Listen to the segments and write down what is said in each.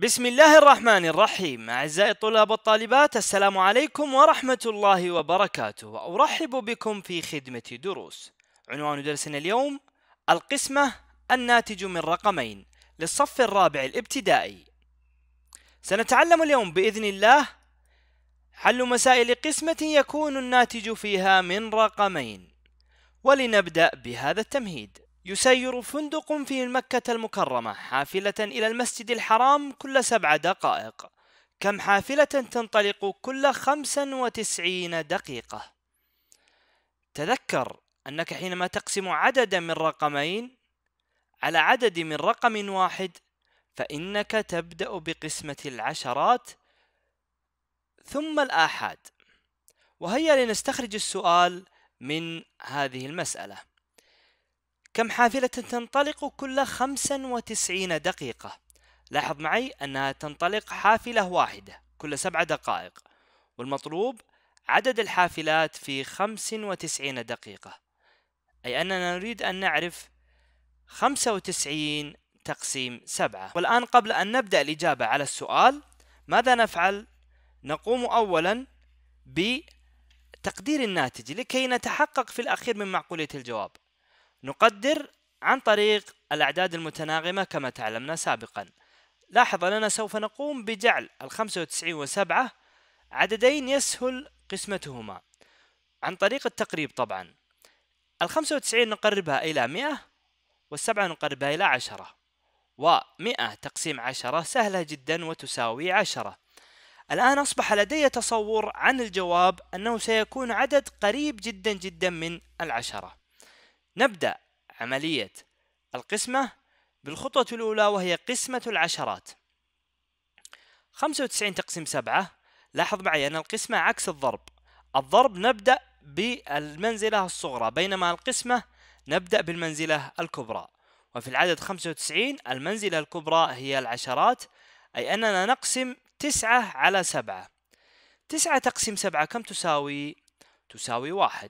بسم الله الرحمن الرحيم أعزائي الطلاب والطالبات السلام عليكم ورحمة الله وبركاته وأرحب بكم في خدمة دروس عنوان درسنا اليوم القسمة الناتج من رقمين للصف الرابع الابتدائي سنتعلم اليوم بإذن الله حل مسائل قسمة يكون الناتج فيها من رقمين ولنبدأ بهذا التمهيد يسير فندق في مكة المكرمة حافلة إلى المسجد الحرام كل سبع دقائق كم حافلة تنطلق كل وتسعين دقيقة تذكر أنك حينما تقسم عددا من رقمين على عدد من رقم واحد فإنك تبدأ بقسمة العشرات ثم الآحاد وهيا لنستخرج السؤال من هذه المسألة كم حافلة تنطلق كل 95 دقيقة لاحظ معي أنها تنطلق حافلة واحدة كل سبع دقائق والمطلوب عدد الحافلات في 95 دقيقة أي أننا نريد أن نعرف 95 تقسيم 7 والآن قبل أن نبدأ الإجابة على السؤال ماذا نفعل؟ نقوم أولا بتقدير الناتج لكي نتحقق في الأخير من معقولية الجواب نقدر عن طريق الأعداد المتناغمة كما تعلمنا سابقا لاحظ أننا سوف نقوم بجعل الخمسة وتسعين وسبعة عددين يسهل قسمتهما عن طريق التقريب طبعا الخمسة وتسعين نقربها إلى مئة والسبعة نقربها إلى عشرة ومئة تقسيم عشرة سهلة جدا وتساوي عشرة الآن أصبح لدي تصور عن الجواب أنه سيكون عدد قريب جدا جدا من العشرة نبدأ عملية القسمة بالخطوة الأولى وهي قسمة العشرات 95 تقسيم 7 لاحظ معي أن القسمة عكس الضرب الضرب نبدأ بالمنزلة الصغرى بينما القسمة نبدأ بالمنزلة الكبرى وفي العدد 95 المنزلة الكبرى هي العشرات أي أننا نقسم 9 على 7 9 تقسيم 7 كم تساوي؟ تساوي 1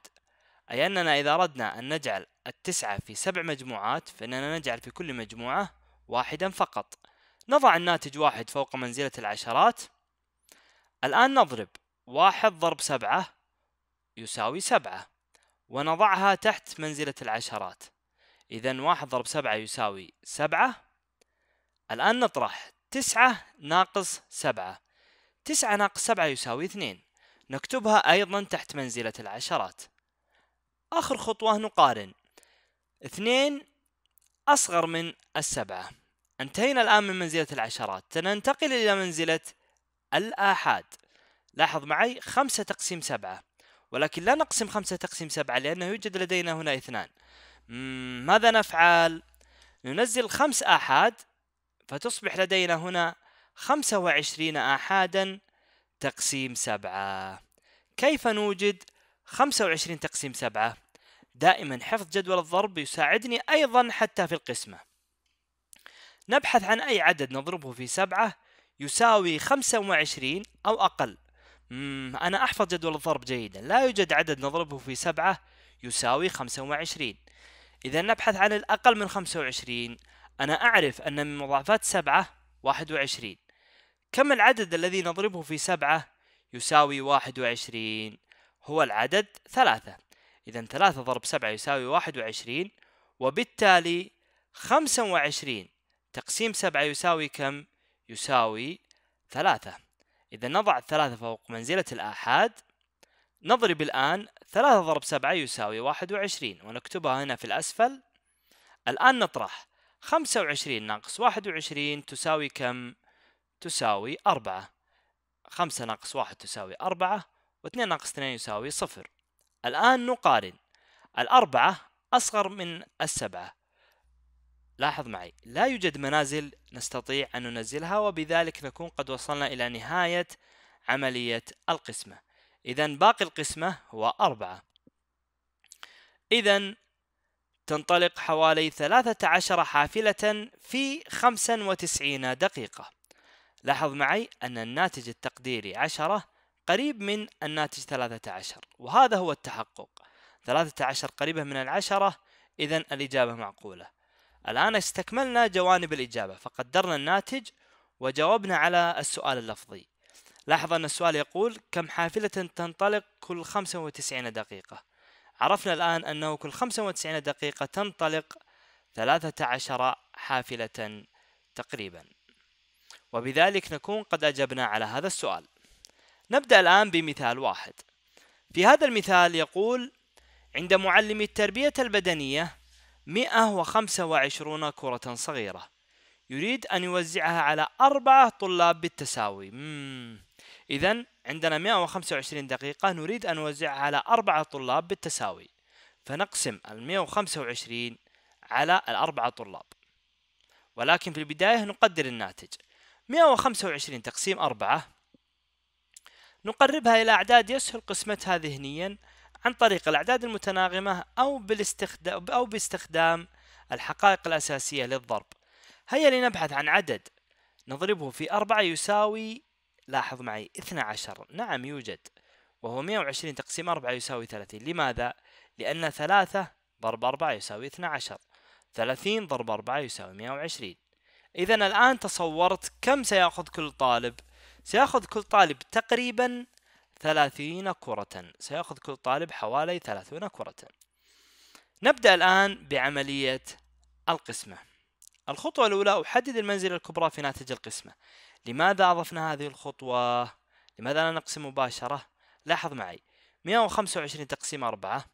أي أننا إذا أردنا أن نجعل التسعة في سبع مجموعات فإننا نجعل في كل مجموعة واحدا فقط نضع الناتج واحد فوق منزلة العشرات الآن نضرب واحد ضرب سبعة يساوي سبعة ونضعها تحت منزلة العشرات إذا واحد ضرب سبعة يساوي سبعة الآن نطرح تسعة ناقص سبعة تسعة ناقص سبعة يساوي اثنين نكتبها أيضا تحت منزلة العشرات آخر خطوة نقارن اثنين أصغر من السبعة انتهينا الآن من منزلة العشرات سننتقل إلى منزلة الآحاد لاحظ معي خمسة تقسيم سبعة ولكن لا نقسم خمسة تقسيم سبعة لأنه يوجد لدينا هنا اثنان ماذا نفعل؟ ننزل خمس آحاد فتصبح لدينا هنا خمسة وعشرين آحادا تقسيم سبعة كيف نوجد 25 تقسيم 7 دائما حفظ جدول الضرب يساعدني أيضا حتى في القسمة نبحث عن أي عدد نضربه في 7 يساوي 25 أو أقل مم أنا أحفظ جدول الضرب جيدا لا يوجد عدد نضربه في 7 يساوي 25 إذا نبحث عن الأقل من 25 أنا أعرف أن من مضاعفات 7 21 كم العدد الذي نضربه في 7 يساوي 21 هو العدد ثلاثة إذا ثلاثة ضرب سبعة يساوي واحد وعشرين وبالتالي خمسة وعشرين تقسيم سبعة يساوي كم؟ يساوي ثلاثة إذا نضع الثلاثة فوق منزلة الآحاد نضرب الآن ثلاثة ضرب سبعة يساوي واحد وعشرين ونكتبها هنا في الأسفل الآن نطرح خمسة وعشرين ناقص واحد وعشرين تساوي كم؟ تساوي أربعة خمسة ناقص واحد تساوي أربعة و2 ناقص 2 يساوي صفر الآن نقارن الأربعة أصغر من السبعة لاحظ معي لا يوجد منازل نستطيع أن ننزلها وبذلك نكون قد وصلنا إلى نهاية عملية القسمة إذا باقي القسمة هو أربعة إذا تنطلق حوالي 13 حافلة في 95 دقيقة لاحظ معي أن الناتج التقديري 10 قريب من الناتج 13 وهذا هو التحقق 13 قريبة من العشرة إذا الإجابة معقولة الآن استكملنا جوانب الإجابة فقدرنا الناتج وجاوبنا على السؤال اللفظي لاحظ أن السؤال يقول كم حافلة تنطلق كل 95 دقيقة عرفنا الآن أنه كل 95 دقيقة تنطلق 13 حافلة تقريبا وبذلك نكون قد أجبنا على هذا السؤال نبدأ الآن بمثال واحد في هذا المثال يقول عند معلم التربية البدنية 125 كرة صغيرة يريد أن يوزعها على أربعة طلاب بالتساوي إذا عندنا 125 دقيقة نريد أن نوزعها على أربعة طلاب بالتساوي فنقسم ال 125 على الأربعة طلاب ولكن في البداية نقدر الناتج 125 تقسيم 4 نقربها إلى أعداد يسهل قسمتها ذهنيا عن طريق الأعداد المتناغمة أو بالاستخدام أو باستخدام الحقائق الأساسية للضرب هيا لنبحث عن عدد نضربه في أربعة يساوي لاحظ معي 12 نعم يوجد وهو 120 تقسيم 4 يساوي 30 لماذا؟ لأن 3 ضرب 4 يساوي 12 30 ضرب 4 يساوي 120 إذا الآن تصورت كم سيأخذ كل طالب سيأخذ كل طالب تقريبا ثلاثين كرة سيأخذ كل طالب حوالي ثلاثون كرة نبدأ الآن بعملية القسمة الخطوة الأولى أحدد المنزلة الكبرى في ناتج القسمة لماذا أضفنا هذه الخطوة؟ لماذا لا نقسم مباشرة؟ لاحظ معي 125 تقسيم 4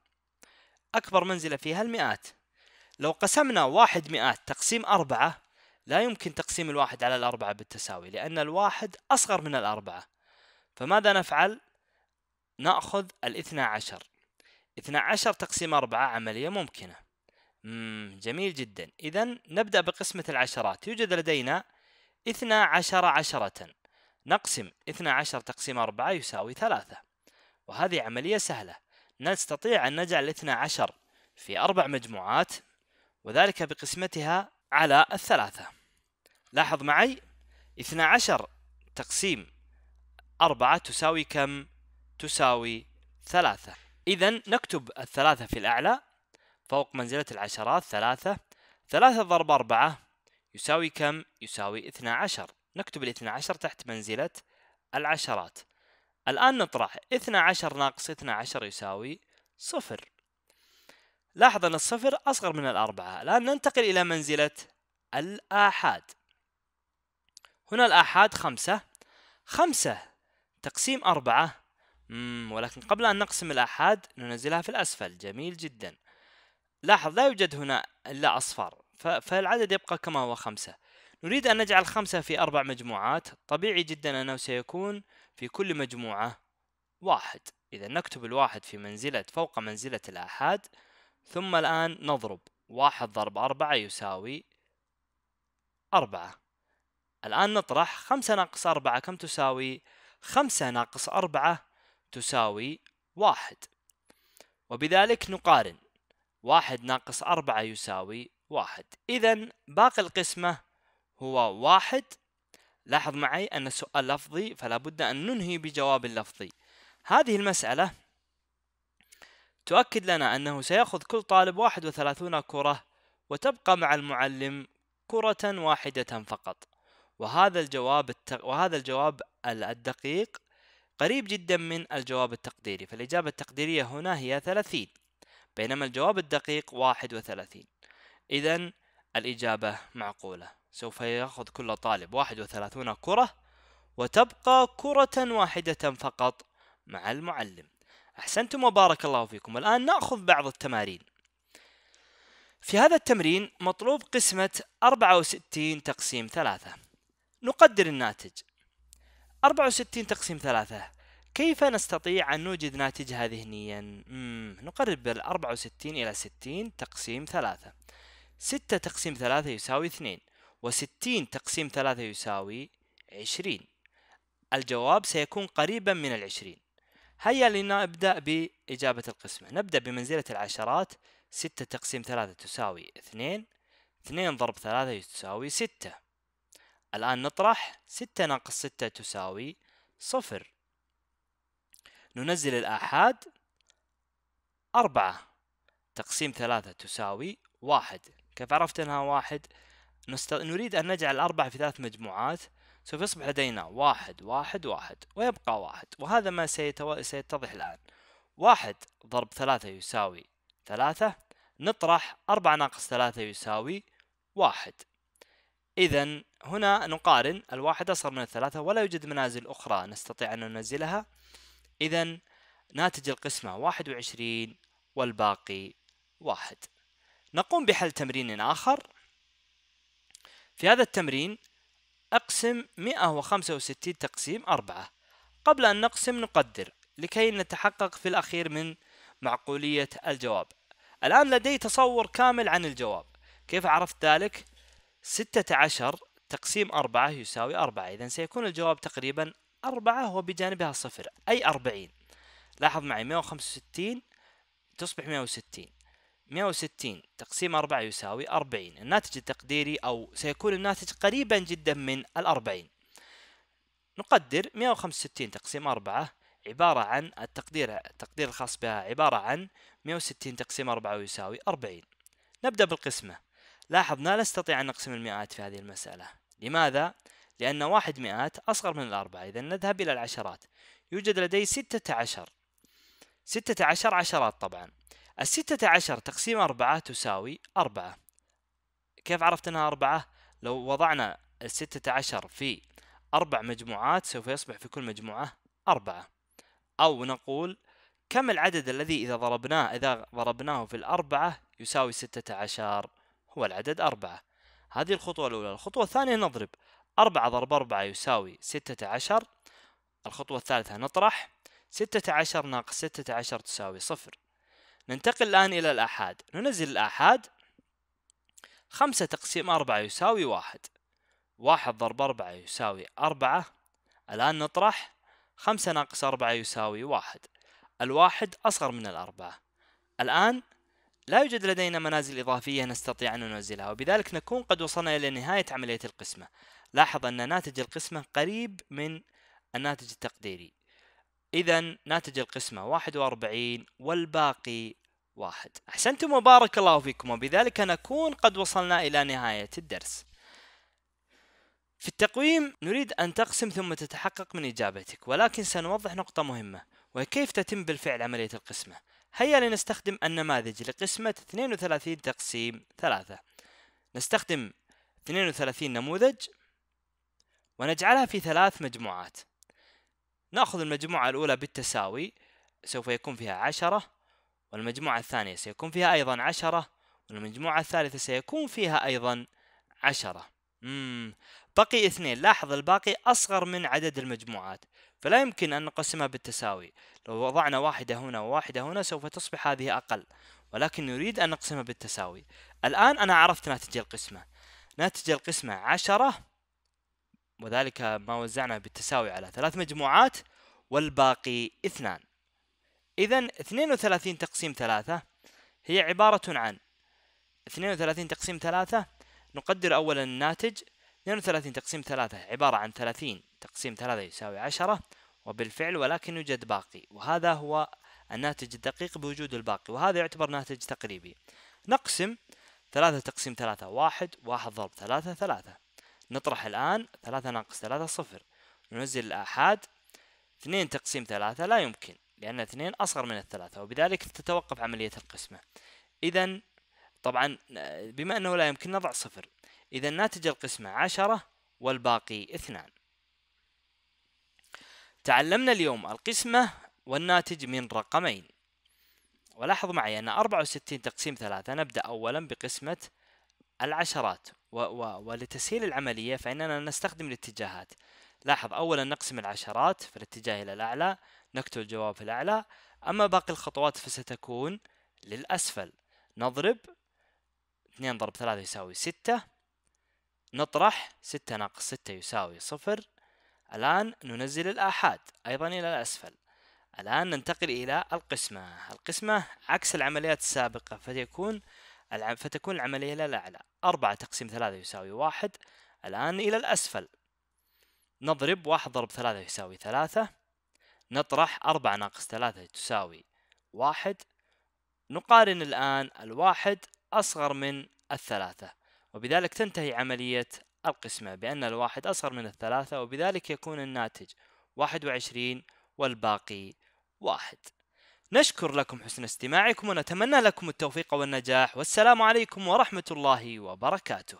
أكبر منزلة فيها المئات لو قسمنا واحد مئات تقسيم أربعة لا يمكن تقسيم الواحد على الأربعة بالتساوي لأن الواحد أصغر من الأربعة فماذا نفعل؟ نأخذ الاثنى عشر اثنى عشر تقسيم أربعة عملية ممكنة مم جميل جدا إذا نبدأ بقسمة العشرات يوجد لدينا اثنى عشر عشرة نقسم اثنى عشر تقسيم أربعة يساوي ثلاثة وهذه عملية سهلة نستطيع أن نجعل اثنى عشر في أربع مجموعات وذلك بقسمتها على الثلاثة لاحظ معي 12 تقسيم 4 تساوي كم؟ تساوي 3 إذا نكتب الثلاثة في الأعلى فوق منزلة العشرات ثلاثة ثلاثة ضرب أربعة يساوي كم؟ يساوي 12 نكتب ال 12 تحت منزلة العشرات الآن نطرح 12 ناقص 12 يساوي صفر لاحظ أن الصفر أصغر من الأربعة الآن ننتقل إلى منزلة الآحاد هنا الآحاد خمسة خمسة تقسيم أربعة مم ولكن قبل أن نقسم الآحاد ننزلها في الأسفل جميل جدا لاحظ لا يوجد هنا إلا أصفار فالعدد يبقى كما هو خمسة نريد أن نجعل خمسة في أربع مجموعات طبيعي جدا أنه سيكون في كل مجموعة واحد إذا نكتب الواحد في منزلة فوق منزلة الآحاد ثم الآن نضرب واحد ضرب أربعة يساوي أربعة الآن نطرح خمسة ناقص أربعة كم تساوي؟ خمسة ناقص أربعة تساوي واحد وبذلك نقارن واحد ناقص أربعة يساوي واحد إذا باقي القسمة هو واحد لاحظ معي أن السؤال لفظي فلا بد أن ننهي بجواب لفظي هذه المسألة تؤكد لنا أنه سيأخذ كل طالب 31 كرة وتبقى مع المعلم كرة واحدة فقط وهذا الجواب التق... وهذا الجواب الدقيق قريب جدا من الجواب التقديري فالإجابة التقديرية هنا هي 30 بينما الجواب الدقيق 31 إذا الإجابة معقولة سوف يأخذ كل طالب 31 كرة وتبقى كرة واحدة فقط مع المعلم أحسنتم وبارك الله فيكم الآن نأخذ بعض التمارين في هذا التمرين مطلوب قسمة 64 تقسيم 3 نقدر الناتج 64 تقسيم 3 كيف نستطيع أن نوجد ناتج هذهنيا؟ نقرب ال 64 إلى 60 تقسيم 3 6 تقسيم 3 يساوي 2 و60 تقسيم 3 يساوي 20 الجواب سيكون قريبا من العشرين هيا لنبدأ بإجابة القسمة نبدأ بمنزلة العشرات ستة تقسيم ثلاثة تساوي اثنين اثنين ضرب ثلاثة تساوي ستة الآن نطرح ستة ناقص ستة تساوي صفر ننزل الآحاد أربعة تقسيم ثلاثة تساوي واحد كيف عرفت أنها واحد؟ نست... نريد أن نجعل أربعة في ثلاث مجموعات سوف يصبح لدينا واحد واحد واحد ويبقى واحد وهذا ما سيتو... سيتضح الآن واحد ضرب ثلاثة يساوي ثلاثة نطرح أربعة ناقص ثلاثة يساوي واحد إذا هنا نقارن الواحد أصغر من الثلاثة ولا يوجد منازل أخرى نستطيع أن ننزلها إذا ناتج القسمة واحد وعشرين والباقي واحد نقوم بحل تمرين آخر في هذا التمرين اقسم 165 تقسيم 4 قبل أن نقسم نقدر لكي نتحقق في الأخير من معقولية الجواب الآن لدي تصور كامل عن الجواب كيف عرفت ذلك؟ 16 تقسيم 4 يساوي 4 إذا سيكون الجواب تقريبا 4 وبجانبها صفر أي 40 لاحظ معي 165 تصبح 160 160 تقسيم 4 يساوي 40 الناتج التقديري أو سيكون الناتج قريبا جدا من ال 40 نقدر 165 تقسيم 4 عبارة عن التقدير التقدير الخاص بها عبارة عن 160 تقسيم 4 يساوي 40 نبدأ بالقسمة لاحظنا لا نستطيع أن نقسم المئات في هذه المسألة لماذا؟ لأن واحد مئات أصغر من الأربعة إذا نذهب إلى العشرات يوجد لدي ستة عشر ستة عشر عشرات طبعا الستة عشر تقسيم أربعة تساوي أربعة كيف عرفت أنها أربعة؟ لو وضعنا الستة عشر في أربع مجموعات سوف يصبح في كل مجموعة أربعة أو نقول كم العدد الذي إذا ضربناه إذا ضربناه في الأربعة يساوي ستة عشر هو العدد أربعة هذه الخطوة الأولى الخطوة الثانية نضرب أربعة ضرب أربعة يساوي ستة عشر الخطوة الثالثة نطرح ستة عشر ناقص ستة عشر تساوي صفر ننتقل الآن إلى الآحاد ننزل الآحاد خمسة تقسيم أربعة يساوي واحد واحد ضرب أربعة يساوي أربعة الآن نطرح خمسة ناقص أربعة يساوي واحد الواحد أصغر من الأربعة الآن لا يوجد لدينا منازل إضافية نستطيع أن ننزلها وبذلك نكون قد وصلنا إلى نهاية عملية القسمة لاحظ أن ناتج القسمة قريب من الناتج التقديري إذا ناتج القسمة 41 والباقي واحد أحسنتم وبارك الله فيكم وبذلك نكون قد وصلنا إلى نهاية الدرس في التقويم نريد أن تقسم ثم تتحقق من إجابتك ولكن سنوضح نقطة مهمة وكيف تتم بالفعل عملية القسمة هيا لنستخدم النماذج لقسمة 32 تقسيم 3 نستخدم 32 نموذج ونجعلها في ثلاث مجموعات ناخذ المجموعة الأولى بالتساوي سوف يكون فيها عشرة والمجموعة الثانية سيكون فيها أيضا عشرة والمجموعة الثالثة سيكون فيها أيضا عشرة مم. بقي اثنين لاحظ الباقي أصغر من عدد المجموعات فلا يمكن أن نقسمها بالتساوي لو وضعنا واحدة هنا وواحدة هنا سوف تصبح هذه أقل ولكن نريد أن نقسمها بالتساوي الآن أنا عرفت ناتج القسمة ناتج القسمة عشرة وذلك ما وزعنا بالتساوي على ثلاث مجموعات والباقي اثنان إذا 32 تقسيم ثلاثة هي عبارة عن 32 تقسيم ثلاثة نقدر أولا الناتج 32 تقسيم ثلاثة عبارة عن 30 تقسيم ثلاثة يساوي عشرة وبالفعل ولكن يوجد باقي وهذا هو الناتج الدقيق بوجود الباقي وهذا يعتبر ناتج تقريبي نقسم ثلاثة تقسيم ثلاثة واحد واحد ضرب ثلاثة ثلاثة نطرح الآن ثلاثة ناقص ثلاثة صفر ننزل الآحاد اثنين تقسيم ثلاثة لا يمكن لأن اثنين أصغر من الثلاثة وبذلك تتوقف عملية القسمة إذا طبعا بما أنه لا يمكن نضع صفر إذا ناتج القسمة عشرة والباقي اثنان تعلمنا اليوم القسمة والناتج من رقمين ولاحظ معي أن 64 تقسيم ثلاثة نبدأ أولا بقسمة العشرات و و ولتسهيل العملية فإننا نستخدم الاتجاهات لاحظ أولا نقسم العشرات في الاتجاه إلى الأعلى نكتب الجواب في الأعلى أما باقي الخطوات فستكون للأسفل نضرب 2 ضرب 3 يساوي 6 نطرح 6 ناقص 6 يساوي 0 الآن ننزل الآحاد أيضا إلى الأسفل الآن ننتقل إلى القسمة القسمة عكس العمليات السابقة فتكون فتكون العملية إلى الأعلى أربعة تقسيم ثلاثة يساوي واحد الآن إلى الأسفل نضرب واحد ضرب ثلاثة يساوي ثلاثة نطرح أربعة ناقص ثلاثة تساوي واحد نقارن الآن الواحد أصغر من الثلاثة وبذلك تنتهي عملية القسمة بأن الواحد أصغر من الثلاثة وبذلك يكون الناتج واحد وعشرين والباقي واحد نشكر لكم حسن استماعكم ونتمنى لكم التوفيق والنجاح والسلام عليكم ورحمة الله وبركاته